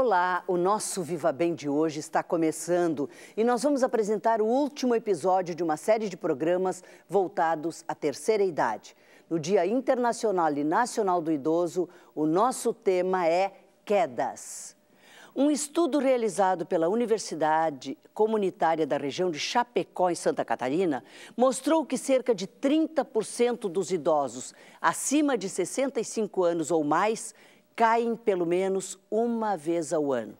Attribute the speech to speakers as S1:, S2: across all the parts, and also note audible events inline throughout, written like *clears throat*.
S1: Olá, o nosso Viva Bem de hoje está começando e nós vamos apresentar o último episódio de uma série de programas voltados à terceira idade. No Dia Internacional e Nacional do Idoso, o nosso tema é quedas. Um estudo realizado pela Universidade Comunitária da região de Chapecó, em Santa Catarina, mostrou que cerca de 30% dos idosos acima de 65 anos ou mais caem pelo menos uma vez ao ano.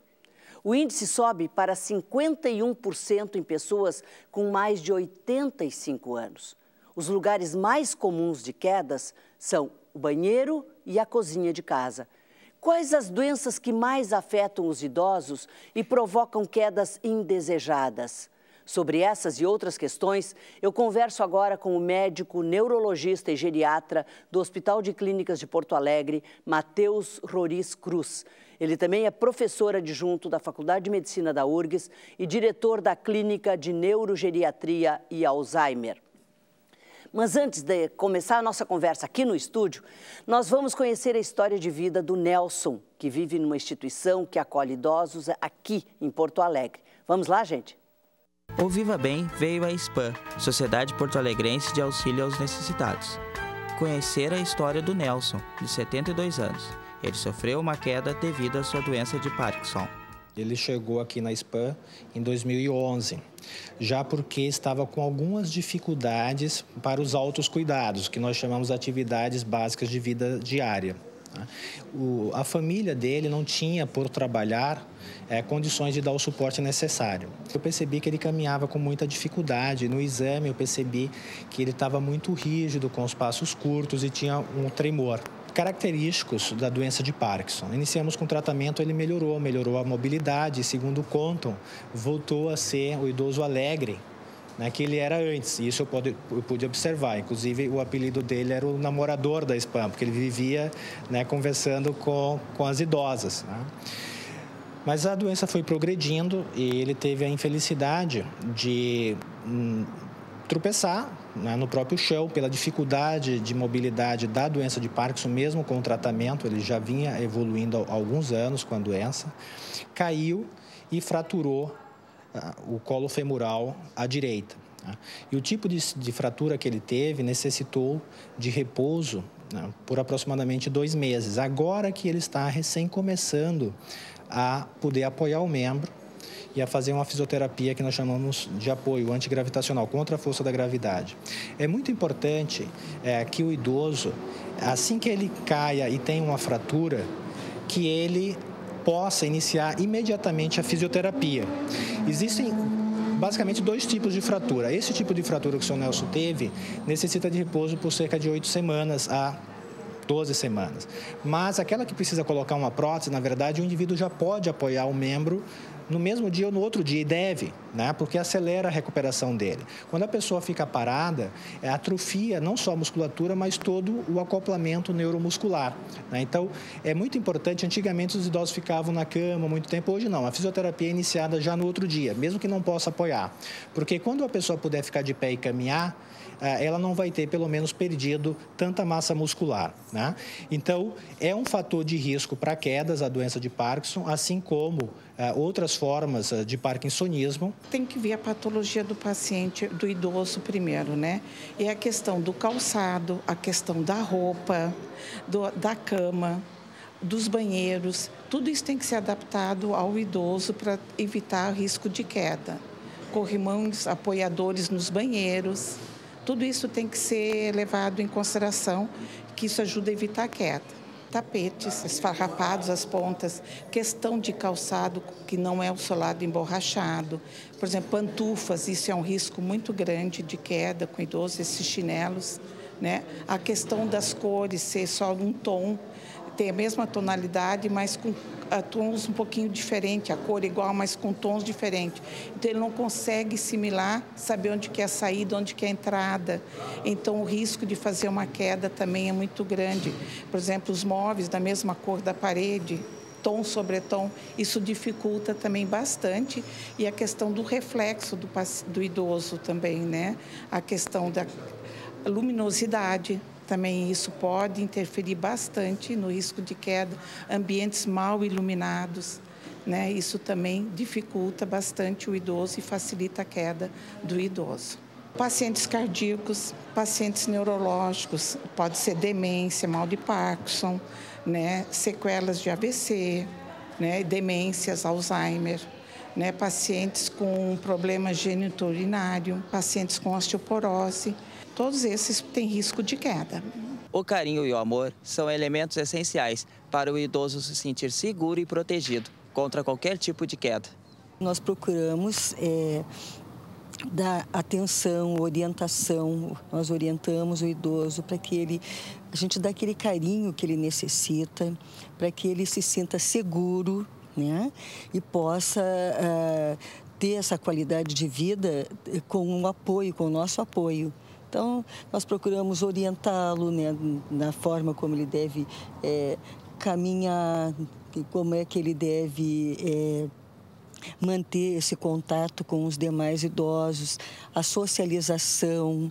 S1: O índice sobe para 51% em pessoas com mais de 85 anos. Os lugares mais comuns de quedas são o banheiro e a cozinha de casa. Quais as doenças que mais afetam os idosos e provocam quedas indesejadas? Sobre essas e outras questões, eu converso agora com o médico, neurologista e geriatra do Hospital de Clínicas de Porto Alegre, Matheus Roriz Cruz. Ele também é professor adjunto da Faculdade de Medicina da URGS e diretor da Clínica de Neurogeriatria e Alzheimer. Mas antes de começar a nossa conversa aqui no estúdio, nós vamos conhecer a história de vida do Nelson, que vive numa instituição que acolhe idosos aqui em Porto Alegre. Vamos lá, gente?
S2: O Viva Bem veio à SPAM, Sociedade Porto Alegrense de Auxílio aos Necessitados. Conhecer a história do Nelson, de 72 anos.
S3: Ele sofreu uma queda devido à sua doença de Parkinson. Ele chegou aqui na SPAM em 2011, já porque estava com algumas dificuldades para os altos cuidados, que nós chamamos de atividades básicas de vida diária. Né? O, a família dele não tinha, por trabalhar, é, condições de dar o suporte necessário. Eu percebi que ele caminhava com muita dificuldade. No exame, eu percebi que ele estava muito rígido, com os passos curtos e tinha um tremor característicos da doença de Parkinson. Iniciamos com o tratamento, ele melhorou, melhorou a mobilidade, segundo contam, voltou a ser o idoso alegre, né, que ele era antes. E isso eu, pode, eu pude observar. Inclusive, o apelido dele era o namorador da spam, porque ele vivia né, conversando com, com as idosas. Né? Mas a doença foi progredindo e ele teve a infelicidade de hum, tropeçar né, no próprio chão pela dificuldade de mobilidade da doença de Parkinson, mesmo com o tratamento, ele já vinha evoluindo há alguns anos com a doença, caiu e fraturou ah, o colo femoral à direita. Né? E o tipo de, de fratura que ele teve necessitou de repouso né, por aproximadamente dois meses. Agora que ele está recém começando a poder apoiar o membro e a fazer uma fisioterapia que nós chamamos de apoio antigravitacional contra a força da gravidade. É muito importante é, que o idoso, assim que ele caia e tenha uma fratura, que ele possa iniciar imediatamente a fisioterapia. Existem basicamente dois tipos de fratura. Esse tipo de fratura que o Sr. Nelson teve necessita de repouso por cerca de oito semanas a 12 semanas. Mas aquela que precisa colocar uma prótese, na verdade, o indivíduo já pode apoiar o membro no mesmo dia ou no outro dia, e deve, né? porque acelera a recuperação dele. Quando a pessoa fica parada, é, atrofia não só a musculatura, mas todo o acoplamento neuromuscular. Né? Então, é muito importante, antigamente os idosos ficavam na cama muito tempo, hoje não, a fisioterapia é iniciada já no outro dia, mesmo que não possa apoiar. Porque quando a pessoa puder ficar de pé e caminhar, ah, ela não vai ter, pelo menos, perdido tanta massa muscular. Né? Então, é um fator de risco para quedas a doença de Parkinson, assim como ah, outras formas ah, de parkinsonismo.
S2: Tem que ver a patologia do paciente, do idoso primeiro, né? E a questão do calçado, a questão da roupa, do, da cama, dos banheiros, tudo isso tem que ser adaptado ao idoso para evitar risco de queda. Corrimões apoiadores nos banheiros. Tudo isso tem que ser levado em consideração, que isso ajuda a evitar a queda. Tapetes esfarrapados, as pontas, questão de calçado que não é o solado emborrachado, por exemplo, pantufas, isso é um risco muito grande de queda com idosos, esses chinelos. Né? A questão das cores ser só um tom, ter a mesma tonalidade, mas com tons um pouquinho diferente, a cor é igual, mas com tons diferentes. Então ele não consegue similar, saber onde que é a saída, onde que é a entrada. Então o risco de fazer uma queda também é muito grande. Por exemplo, os móveis da mesma cor da parede, tom sobre tom, isso dificulta também bastante. E a questão do reflexo do, do idoso também, né? A questão da luminosidade também isso pode interferir bastante no risco de queda, ambientes mal iluminados. Né? Isso também dificulta bastante o idoso e facilita a queda do idoso. Pacientes cardíacos, pacientes neurológicos, pode ser demência, mal de Parkinson, né? sequelas de AVC, né? demências, Alzheimer né, pacientes com problema geniturinário, pacientes com osteoporose, todos esses têm risco de queda. O carinho e o amor são elementos essenciais para o idoso se sentir seguro e protegido contra qualquer tipo de queda.
S4: Nós procuramos é, dar atenção, orientação, nós orientamos o idoso para que ele, a gente dá aquele carinho que ele necessita, para que ele se sinta seguro né? E possa uh, ter essa qualidade de vida eh, com o um apoio, com o nosso apoio. Então, nós procuramos orientá-lo né, na forma como ele deve é, caminhar, como é que ele deve é, manter esse contato com os demais idosos, a socialização,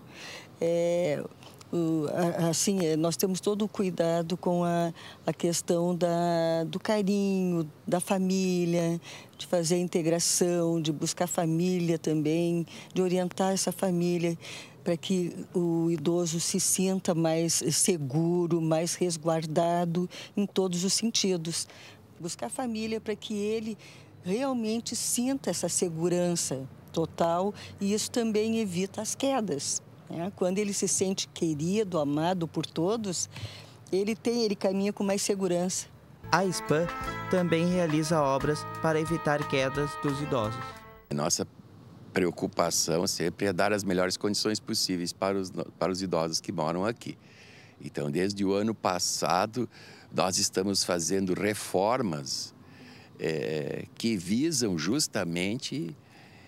S4: é, assim, eh, nós temos todo o cuidado com a, a questão da, do carinho, da família, de fazer a integração, de buscar família também, de orientar essa família para que o idoso se sinta mais seguro, mais resguardado em todos os sentidos. Buscar família para que ele realmente sinta essa segurança total e isso também evita as quedas. Né? Quando ele se sente querido, amado por todos, ele tem, ele caminha com mais segurança. A SPAM também realiza obras para evitar quedas dos idosos.
S5: Nossa preocupação sempre é dar as melhores condições possíveis para os, para os idosos que moram aqui. Então, desde o ano passado, nós estamos fazendo reformas é, que visam justamente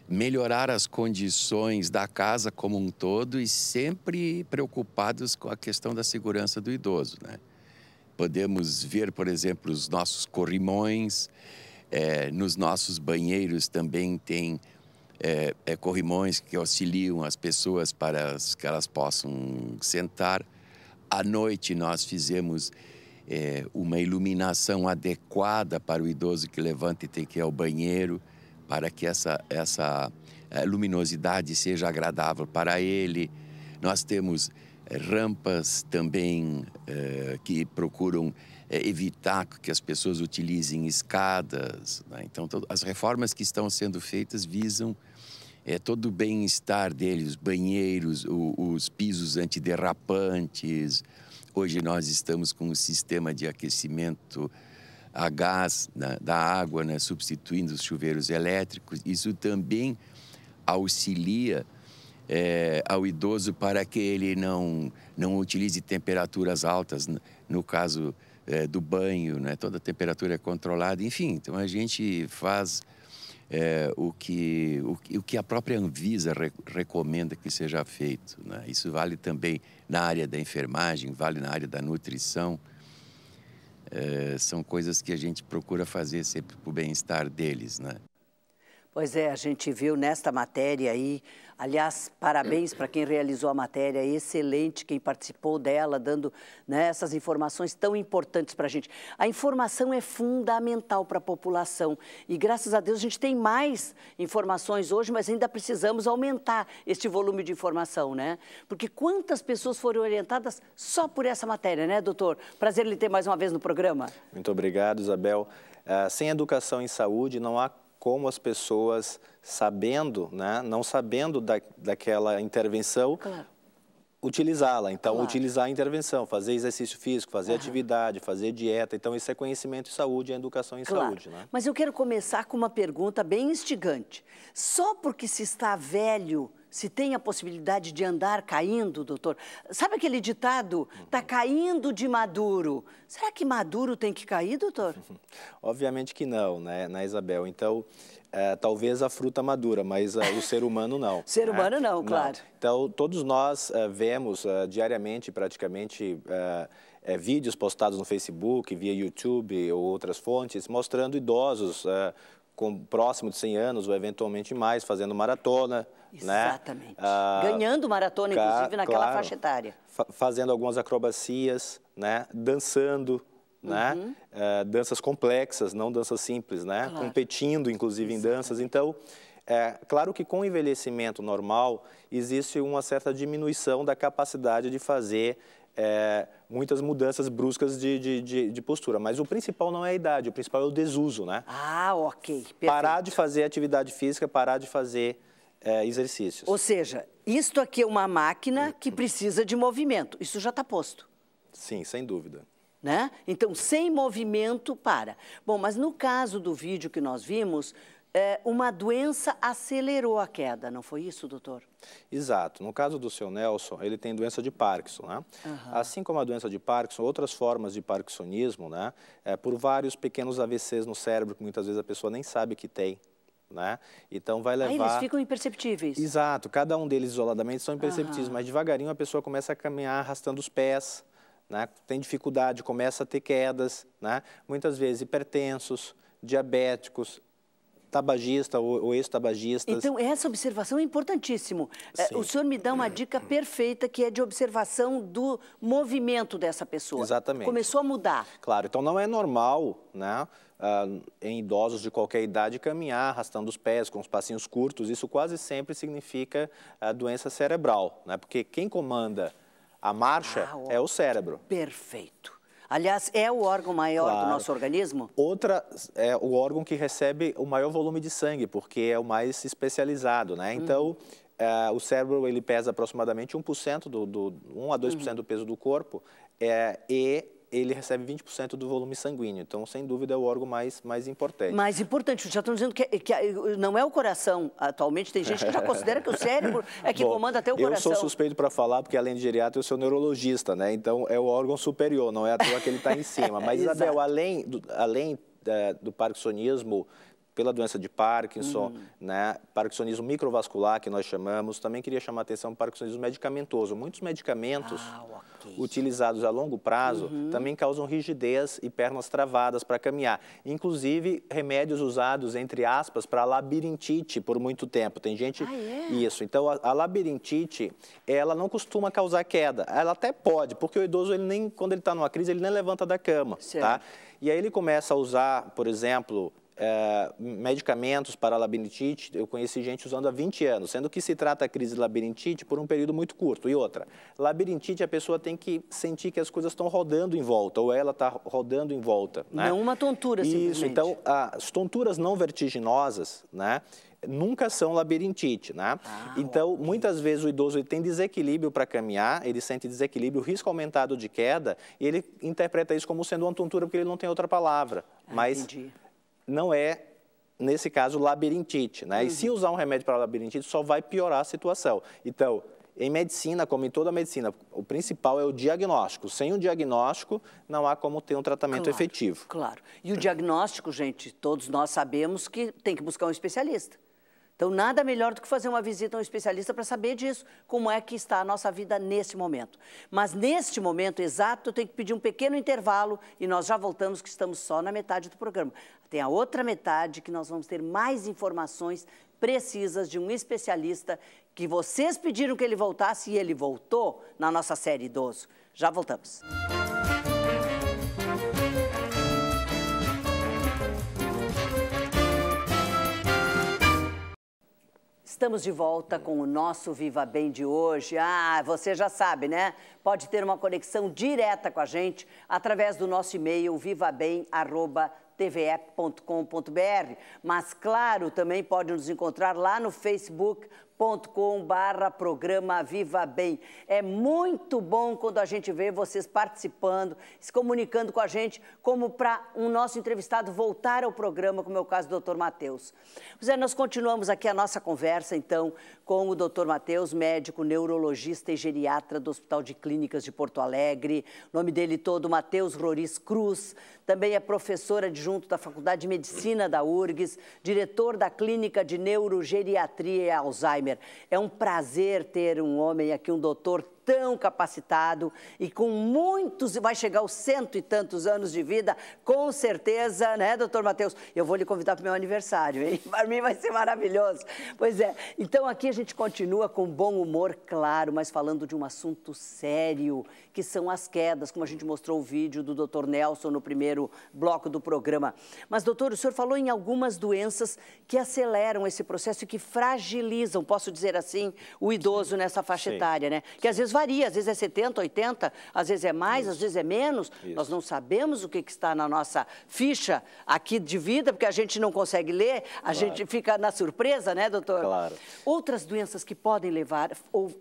S5: melhorar as condições da casa como um todo e sempre preocupados com a questão da segurança do idoso. Né? Podemos ver, por exemplo, os nossos corrimões, é, nos nossos banheiros também tem é, é, corrimões que auxiliam as pessoas para que elas possam sentar. À noite nós fizemos é, uma iluminação adequada para o idoso que levanta e tem que ir ao banheiro para que essa, essa eh, luminosidade seja agradável para ele. Nós temos eh, rampas também eh, que procuram eh, evitar que as pessoas utilizem escadas. Né? Então, as reformas que estão sendo feitas visam eh, todo o bem-estar deles, os banheiros, o, os pisos antiderrapantes. Hoje nós estamos com um sistema de aquecimento a gás da água, né, substituindo os chuveiros elétricos. Isso também auxilia é, ao idoso para que ele não, não utilize temperaturas altas, no caso é, do banho, né, toda a temperatura é controlada. Enfim, então a gente faz é, o, que, o, o, que a própria Anvisa re, recomenda que seja feito. Né? Isso vale também na área da enfermagem, vale na área da nutrição. Eh, são coisas que a gente procura fazer sempre para o bem-estar deles, né?
S1: Pois é, a gente viu nesta matéria aí, aliás, parabéns para quem realizou a matéria, excelente quem participou dela, dando né, essas informações tão importantes para a gente. A informação é fundamental para a população e graças a Deus a gente tem mais informações hoje, mas ainda precisamos aumentar este volume de informação, né? Porque quantas pessoas foram orientadas só por essa matéria, né, doutor? Prazer lhe ter mais uma vez no programa.
S3: Muito obrigado, Isabel. Uh, sem educação em saúde não há como as pessoas sabendo, né, não sabendo da, daquela intervenção, claro. utilizá-la. Então, claro. utilizar a intervenção, fazer exercício físico, fazer uhum. atividade, fazer dieta. Então, isso é conhecimento em saúde, é educação em claro. saúde. Né?
S1: Mas eu quero começar com uma pergunta bem instigante. Só porque se está velho se tem a possibilidade de andar caindo, doutor? Sabe aquele ditado? Está uhum. caindo de Maduro. Será que Maduro tem que cair, doutor?
S3: *laughs* Obviamente que não, né, né Isabel? Então, é, talvez a fruta madura, mas eh, o ser humano não. *laughs* ser né? humano não, claro. Não. Então, todos nós eh, vemos diariamente, praticamente, vídeos postados no Facebook, via YouTube ou outras fontes, mostrando idosos com próximo de 100 anos ou eventualmente mais, fazendo maratona, né? Exatamente. Né? Ah, Ganhando maratona, inclusive, naquela claro, faixa etária. Fa fazendo algumas acrobacias, né? Dançando, né? Uhum. Uh, danças complexas, não danças simples, né? Claro. Competindo, inclusive, em danças. Então, é, claro que com o envelhecimento normal, existe uma certa diminuição da capacidade de fazer é, muitas mudanças bruscas de, de, de, de, postura. Mas o principal não é a idade, o principal é o desuso, né? Ah, ok. Perfeito. Parar de fazer atividade física, parar de fazer é, exercícios. Ou seja,
S1: isto aqui é uma máquina que precisa de movimento. Isso já está posto.
S3: Sim, sem dúvida.
S1: Né? Então, sem movimento, para. Bom, mas no caso do vídeo que nós vimos, é, uma doença acelerou a queda, não foi isso, doutor?
S3: Exato. No caso do seu Nelson, ele tem doença de Parkinson, né? Uhum. Assim como a doença de Parkinson, outras formas de parkinsonismo, né? É, por vários pequenos AVCs no cérebro que muitas vezes a pessoa nem sabe que tem, né? Então vai ah, levar. Aí eles ficam imperceptíveis. Exato, cada um deles isoladamente são imperceptíveis, mas devagarinho a pessoa começa a caminhar arrastando os pés, né? tem dificuldade, começa a ter quedas, né? muitas vezes hipertensos, diabéticos, tabagista ou, ex tabagista Então,
S1: essa observação é importantíssimo. É, Sim. O senhor me dá uma dica *clears throat* perfeita que é de observação do movimento dessa pessoa. Exatamente. Começou a mudar.
S3: Claro, então não é normal, né? Ah, em idosos de qualquer idade caminhar arrastando os pés com os passinhos curtos, isso quase sempre significa ah, doença cerebral, né? porque quem comanda a marcha ah, é o cérebro. Perfeito. Aliás, é o órgão maior claro. do nosso organismo? Outra é o órgão que recebe o maior volume de sangue, porque é o mais especializado, né? Hum. Então, é, o cérebro ele pesa aproximadamente 1% do, do 1 a 2% uhum. do peso do corpo é, e ele recebe 20% do volume sanguíneo. Então, sem dúvida, é o órgão mais, mais importante. Mais
S1: importante. Já estão dizendo que, que não é o coração. Atualmente, tem gente que já considera que o cérebro é que *laughs* Bom, comanda até o coração. Eu sou
S3: suspeito para falar, porque além de geriatra, eu sou neurologista, né? Então, é o órgão superior, não é à toa que ele está em cima. Mas, *laughs* Isabel, além, do, além é, do parkinsonismo pela doença de Parkinson, uhum. né? Parkinsonismo microvascular, que nós chamamos. Também queria chamar a atenção para o Parkinsonismo medicamentoso. Muitos medicamentos ah, okay. utilizados a longo prazo uhum. também causam rigidez e pernas travadas para caminhar. Inclusive, remédios usados, entre aspas, para labirintite por muito tempo. Tem gente... Ah, é? Isso. Então, a, a, labirintite, ela não costuma causar queda. Ela até pode, porque o idoso, ele nem, quando ele está numa crise, ele nem levanta da cama, tá? certo. tá? E aí ele começa a usar, por exemplo, é, medicamentos para labirintite, eu conheci gente usando há 20 anos, sendo que se trata a crise de labirintite por um período muito curto. E outra, labirintite a pessoa tem que sentir que as coisas estão rodando em volta, ou ela está rodando em volta. Né? Não uma tontura, simplesmente. Isso, então, as tonturas não vertiginosas, né? nunca são labirintite, né? Ah, então, ok. muitas vezes o idoso tem desequilíbrio para caminhar, ele sente desequilíbrio, risco aumentado de queda, e ele interpreta isso como sendo uma tontura porque ele não tem outra palavra. Ah, mas entendi não é, nesse caso, labirintite. Né? Uhum. E se uhum. usar um remédio para labirintite, só vai piorar a situação. Então, em medicina, como em toda a medicina, o principal é o diagnóstico. Sem o diagnóstico, não há como ter um tratamento claro, efetivo.
S1: Claro. E o diagnóstico, gente, todos nós sabemos que tem que buscar um especialista. Então, nada melhor do que fazer uma visita a um especialista para saber disso, como é que está a nossa vida nesse momento. Mas neste momento exato, eu tenho que pedir um pequeno intervalo e nós já voltamos, que estamos só na metade do programa. Tem a outra metade que nós vamos ter mais informações precisas de um especialista que vocês pediram que ele voltasse e ele voltou na nossa série Idoso. Já voltamos. Música Estamos de volta com o nosso Viva Bem de hoje. Ah, você já sabe, né? Pode ter uma conexão direta com a gente através do nosso e-mail vivabem@tve.com.br. Mas claro, também pode nos encontrar lá no Facebook youtube.com barra programa Viva Bem. É muito bom quando a gente vê vocês participando, se comunicando com a gente, como para um nosso entrevistado voltar ao programa, como é o caso do Dr. Matheus. José, nós continuamos aqui a nossa conversa, então, com o Dr. Matheus, médico, neurologista e geriatra do Hospital de Clínicas de Porto Alegre. O nome dele todo, Matheus Roriz Cruz. Também é professor adjunto da Faculdade de Medicina da URGS, diretor da Clínica de Neurogeriatria e Alzheimer é um prazer ter um homem aqui, um doutor tão capacitado e com muitos, vai chegar aos cento e tantos anos de vida, com certeza, né, doutor Matheus? Eu vou lhe convidar para o meu aniversário, hein? Para mim vai ser maravilhoso. Pois é, então aqui a gente continua com bom humor, claro, mas falando de um assunto sério, que são as quedas, como a gente mostrou o vídeo do doutor Nelson no primeiro bloco do programa. Mas, doutor, o senhor falou em algumas doenças que aceleram esse processo e que fragilizam, posso dizer assim, o idoso Sim. nessa faixa Sim. etária, né? Que às vezes varia às vezes é 70, 80, às vezes é mais, Isso. às vezes é menos. Isso. Nós não sabemos o que, que, está na nossa ficha aqui de vida, porque a gente não consegue ler, a claro. gente fica na surpresa, né, doutor? Claro. Outras doenças que podem levar ou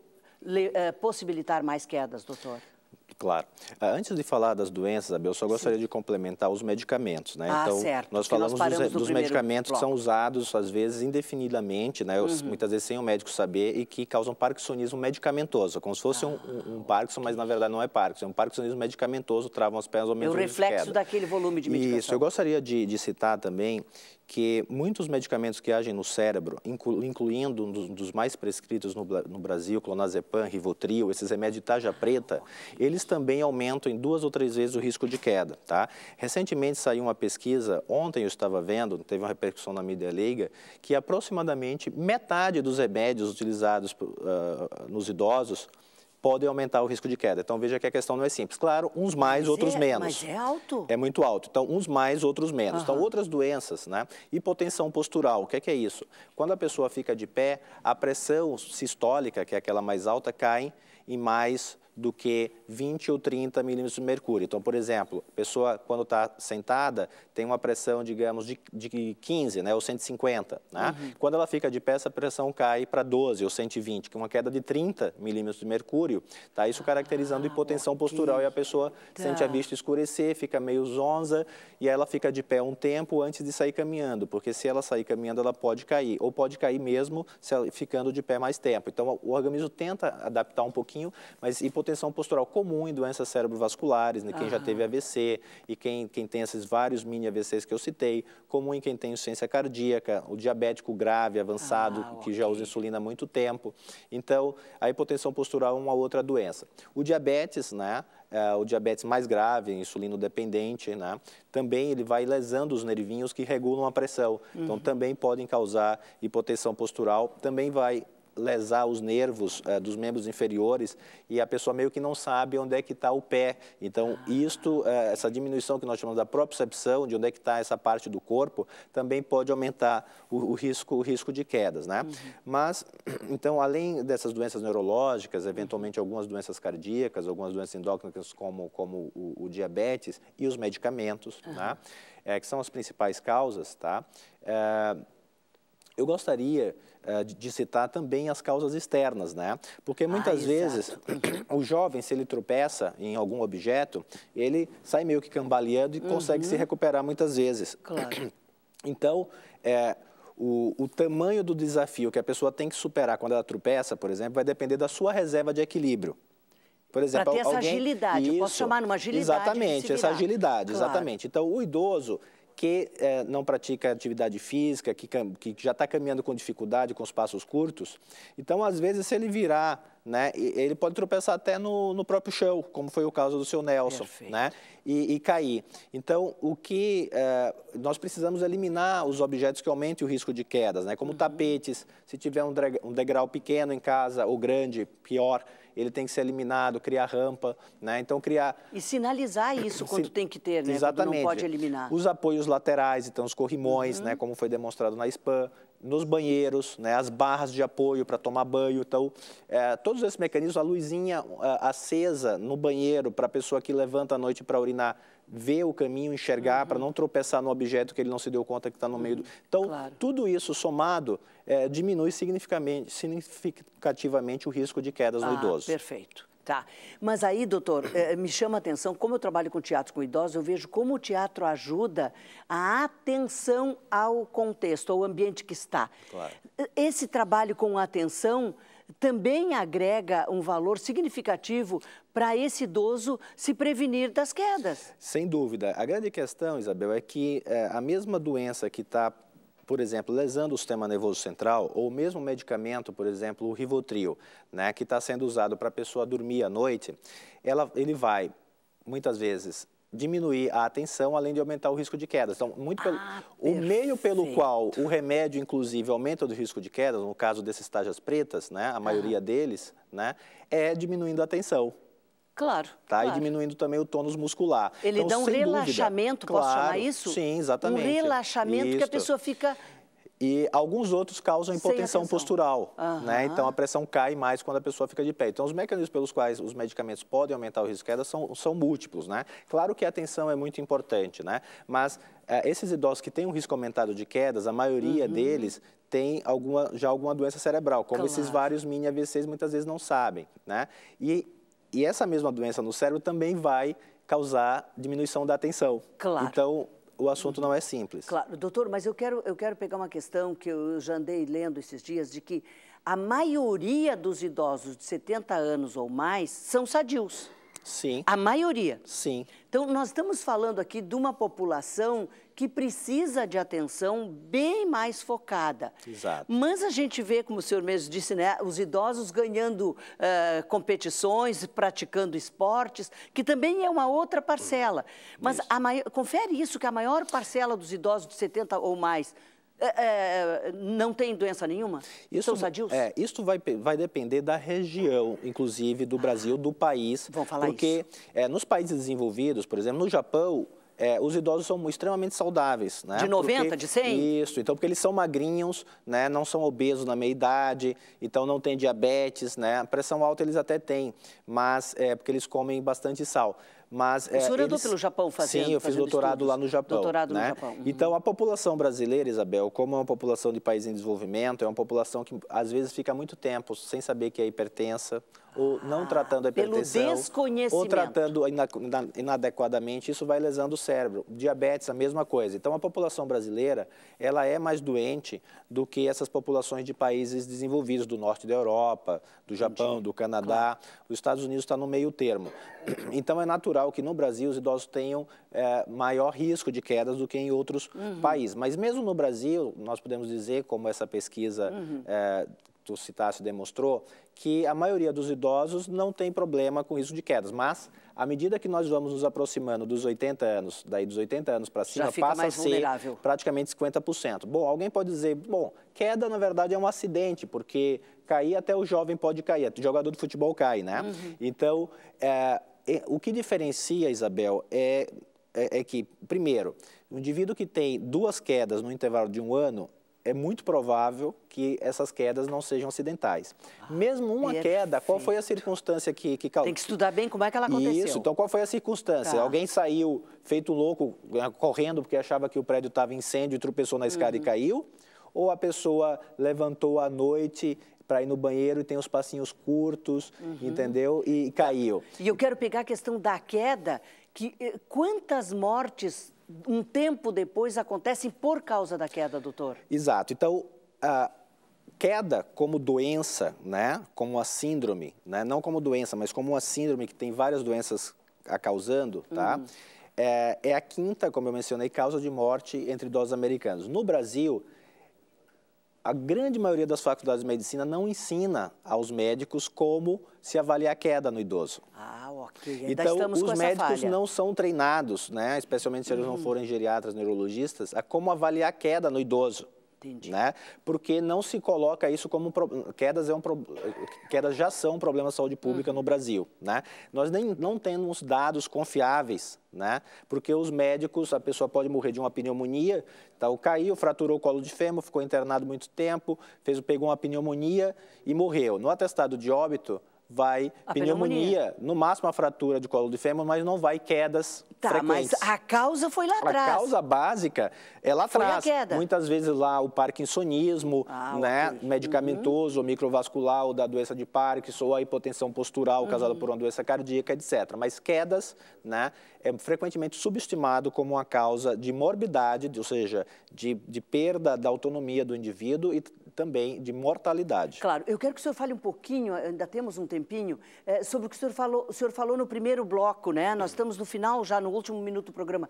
S1: le, eh, possibilitar mais quedas, doutor?
S3: Claro. Ah, antes de falar das doenças, Abel, eu só gostaria Sim. de complementar os medicamentos, né? Ah, então, certo. nós falamos nós dos, dos medicamentos bloco. que são usados, às vezes, indefinidamente, né? Uhum. Muitas vezes sem o médico saber e que causam parkinsonismo medicamentoso, como se fosse ah, um, um, mas na verdade não é Parkinson, é um parkinsonismo medicamentoso, travam as pernas ou menos. É o reflexo
S1: daquele volume de medicação. Isso, eu gostaria
S3: de, de citar também que muitos medicamentos que agem no cérebro, incluindo um dos mais prescritos no Brasil, clonazepam, rivotril, esses remédios de taja preta, eles também aumentam em duas ou três vezes o risco de queda, tá? Recentemente saiu uma pesquisa, ontem eu estava vendo, teve uma repercussão na mídia leiga, que aproximadamente metade dos remédios utilizados uh, nos idosos podem aumentar o risco de queda. Então veja que a questão não é simples. Claro, uns mais, é, mas outros é, menos. Mas é alto? É muito alto. Então, uns mais, outros menos. Uhum. Então, outras doenças, né? Hipotensão postural, o que é, que é isso? Quando a pessoa fica de pé, a pressão sistólica, que é aquela mais alta, cai em mais do que 20 ou 30 milímetros de mercúrio. Então, por exemplo, a pessoa, quando está sentada, tem uma pressão, digamos, de, de 15 né, ou 150. Né? Uhum. Quando ela fica de pé, essa pressão cai para 12 ou 120, que é uma queda de 30 milímetros de mercúrio. Tá? Isso caracterizando ah, hipotensão okay. postural e a pessoa tá. sente a tá. vista escurecer, fica meio zonza e aí ela fica de pé um tempo antes de sair caminhando, porque se ela sair caminhando, ela pode cair, ou pode cair mesmo se ela, ficando de pé mais tempo. Então, o organismo tenta adaptar um pouquinho, mas hipotensão hipotensão postural comum em doenças cerebrovasculares, né, quem já teve AVC e quem, quem tem esses vários mini AVCs que eu citei, comum em quem tem insuficiência cardíaca, o diabético grave, avançado, ah, que okay. já usa insulina há muito tempo. Então, a hipotensão postural é uma outra doença. O diabetes, né, é o diabetes mais grave, insulino dependente, né, também ele vai lesando os nervinhos que regulam a pressão. Então, uhum. Então, também podem causar hipotensão postural, também vai lesar os nervos eh, dos membros inferiores e a pessoa meio que não sabe onde é que está o pé. Então, ah. isto, eh, essa diminuição que nós chamamos da propriocepção, de onde é que está essa parte do corpo, também pode aumentar o, o risco, o risco de quedas, né? Uhum. Mas, *clears throat* então, além dessas doenças neurológicas, uhum. eventualmente algumas doenças cardíacas, algumas doenças endócrinas como, como o, o diabetes e os medicamentos, uhum. né? É, que são as principais causas, tá? É, eu gostaria eh, de citar também as causas externas, né? Porque ah, muitas ah, vezes *clears throat* o jovem, se ele tropeça em algum objeto, ele sai meio que cambaleando e uhum. consegue se uhum. recuperar muitas vezes. Claro. *clears throat* Então, é, o, o, tamanho do desafio que a pessoa tem que superar quando ela tropeça, por exemplo, vai depender da sua reserva de equilíbrio. Por exemplo, para ter essa alguém... agilidade, Isso, eu posso chamar numa agilidade. Exatamente, essa agilidade, claro. exatamente. Então, o idoso, que é, não pratica atividade física, que, que já está caminhando com dificuldade, com os passos curtos. Então, às vezes, se ele virar né? ele pode tropeçar até no, no, próprio chão, como foi o caso do seu Nelson, né? e, e, cair. Então, o que é, nós precisamos eliminar os objetos que aumentem o risco de quedas, né? Como uhum. tapetes, se tiver um, um degrau pequeno em casa ou grande, pior ele tem que ser eliminado, criar rampa, né? Então criar...
S1: E sinalizar isso quando Sin... tem que ter, né? Exatamente. Quando não pode eliminar.
S3: Os apoios laterais, então os corrimões, uhum. né? Como foi demonstrado na SPAM nos banheiros, né, as barras de apoio para tomar banho. Então, é, todos esses mecanismos, a luzinha é, acesa no banheiro para a pessoa que levanta à noite para urinar ver o caminho, enxergar, uhum. para não tropeçar no objeto que ele não se deu conta que está no uhum. meio. Do... Uhum, então, claro. tudo isso somado é, diminui significativamente, significativamente o risco de quedas ah, no idoso. Perfeito.
S1: Mas aí, doutor, eh, me chama a atenção, como eu trabalho com teatro com idosos, eu vejo como o teatro ajuda a atenção ao contexto, ao ambiente que está. Claro. Esse trabalho com atenção também agrega um valor significativo para esse idoso se prevenir das quedas.
S3: Sem dúvida. A grande questão, Isabel, é que é, a mesma doença que está por exemplo, lesando o sistema nervoso central, ou mesmo medicamento, por exemplo, o Rivotril, né, que está sendo usado para a pessoa dormir à noite, ela, ele vai, muitas vezes, diminuir a atenção, além de aumentar o risco de quedas. Então, muito pelo, ah, o meio pelo qual o remédio, inclusive, aumenta o risco de quedas, no caso desses tajas pretas, né, a maioria ah. deles, né, é diminuindo a atenção. Claro. Tá? Claro. E diminuindo também o tônus muscular. Ele então, dá um relaxamento, dúvida, posso claro, chamar isso? Sim, exatamente. Um relaxamento isso. que a pessoa fica e alguns outros causam hipotensão postural, uhum. né? Então a pressão cai mais quando a pessoa fica de pé. Então os mecanismos pelos quais os medicamentos podem aumentar o risco de queda são, são múltiplos, né? Claro que a atenção é muito importante, né? Mas é, esses idosos que têm um risco aumentado de quedas, a maioria uhum. deles tem alguma, já alguma doença cerebral, como claro. esses vários mini AVCs muitas vezes não sabem, né? E e essa mesma doença no cérebro também vai causar diminuição da atenção. Claro. Então, o assunto não é simples.
S1: Claro, doutor, mas eu quero, eu quero pegar uma questão que eu já andei lendo esses dias, de que a maioria dos idosos de 70 anos ou mais são sadios. Sim. A maioria. Sim. Então, nós estamos falando aqui de uma população que precisa de atenção bem mais focada. Exato. Mas a gente vê, como o senhor mesmo disse, né, os idosos ganhando uh, competições, praticando esportes, que também é uma outra parcela. Mas isso. A maior, confere isso, que a maior parcela dos idosos de 70 ou mais é, é, não têm doença nenhuma?
S3: Isso, São sadios? É, isso vai, vai depender da região, inclusive do ah. Brasil, do país. Vão falar porque, isso. Porque é, nos países desenvolvidos, por exemplo, no Japão, é, os idosos são extremamente saudáveis. Né? De 90, porque, de 100? Isso, então porque eles são magrinhos, né? não são obesos na meia-idade, então não tem diabetes, né? a pressão alta eles até têm, mas é porque eles comem bastante sal. Mas, o senhor é, andou eles... pelo Japão fazendo Sim, eu fiz doutorado lá no Japão. Doutorado né? no Japão. Uhum. Então, a população brasileira, Isabel, como é uma população de país em desenvolvimento, é uma população que às vezes fica muito tempo sem saber que é hipertensa, ou não tratando a hipertensão, pelo desconhecimento. ou tratando inadequadamente, isso vai lesando o cérebro. Diabetes, a mesma coisa. Então, a população brasileira, ela é mais doente do que essas populações de países desenvolvidos, do norte da Europa, do Japão, do Canadá. Os Estados Unidos está no meio termo. Então, é natural que no Brasil os idosos tenham é, maior risco de quedas do que em outros uhum. países. Mas mesmo no Brasil, nós podemos dizer, como essa pesquisa uhum. é, tu citaste, demonstrou, que a maioria dos idosos não tem problema com risco de quedas, mas à medida que nós vamos nos aproximando dos 80 anos, daí dos 80 anos para cima, passa a ser vulnerável. praticamente 50%. Bom, alguém pode dizer, bom, queda na verdade é um acidente, porque cair até o jovem pode cair, o jogador de futebol cai, né? Uhum. Então, é, é, o que diferencia, Isabel, é, é, é que, primeiro, o indivíduo que tem duas quedas no intervalo de um ano, é muito provável que essas quedas não sejam acidentais. Ah, Mesmo uma é queda, qual foi a circunstância que, que causou? Tem que estudar bem como é que ela aconteceu. Isso, então qual foi a circunstância? Tá. Alguém saiu feito louco, né, correndo porque achava que o prédio estava em incêndio e tropeçou na escada uhum. e caiu? Ou a pessoa levantou à noite, para ir no banheiro e tem os passinhos curtos, uhum. entendeu? E caiu.
S1: E eu quero pegar a questão da queda, que eh, quantas mortes um tempo depois acontecem por causa da queda, doutor.
S3: Exato. Então, a queda como doença, né? Como a síndrome, né? Não como doença, mas como uma síndrome que tem várias doenças a causando, tá? Uhum. É, é a quinta, como eu mencionei, causa de morte entre idosos americanos. No Brasil, a grande maioria das faculdades de medicina não ensina aos médicos como se avaliar a queda no idoso. Ah, ok. Ainda então, os médicos não são treinados, né, especialmente se eles não uhum. forem geriatras, neurologistas, a como avaliar a queda no idoso. Entendi. Né? Porque não se coloca isso como pro... quedas é um pro... quedas já são um problema de saúde pública uhum. no Brasil, né? Nós nem não temos dados confiáveis, né? Porque os médicos, a pessoa pode morrer de uma pneumonia, então caiu, fraturou o colo de fêmur, ficou internado muito tempo, fez pegou uma pneumonia e morreu. No atestado de óbito, vai a pneumonia. pneumonia. No máximo a fratura de colo de fêmur, mas não vai quedas tá, frequentes. Mas a causa
S4: foi lá atrás. A causa
S3: básica é lá atrás. Muitas vezes lá o parkinsonismo, ah, né, ok. Uhum. medicamentoso, uhum. microvascular, ou da doença de Parkinson, ou a hipotensão postural uhum. causada por uma doença cardíaca, etc. Mas quedas, né, é frequentemente subestimado como uma causa de morbidade, ou seja, de, de perda da autonomia do indivíduo e também de mortalidade. Claro, eu quero que o senhor fale um pouquinho, ainda temos um tempo tempinho, é, sobre o que o senhor falou, o senhor
S1: falou no primeiro bloco, né? Nós estamos no final, já no último minuto do programa.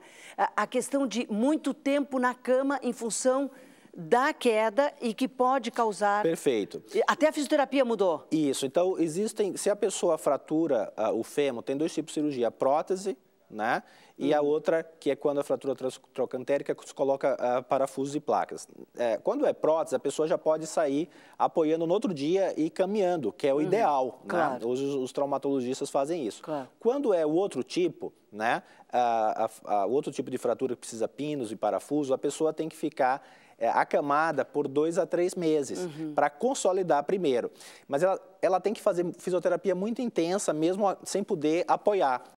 S1: A, questão de muito tempo na cama em função da queda e que pode causar. Perfeito. Até a fisioterapia mudou.
S3: Isso. Então, existem. Se a pessoa fratura o fêmur, tem dois tipos de cirurgia: a prótese né? E a uhum. outra, que é quando a fratura trocantérica se coloca uh, parafusos e placas. É, quando é prótese, a pessoa já pode sair apoiando no outro dia e caminhando, que é o uhum. ideal. Né? Claro. Né? Os, os, traumatologistas fazem isso. Claro. Quando é o outro tipo, né? o outro tipo de fratura que precisa pinos e parafuso, a pessoa tem que ficar é, acamada por dois a três meses, uhum. para consolidar primeiro. Mas ela, ela tem que fazer fisioterapia muito intensa, mesmo sem poder apoiar.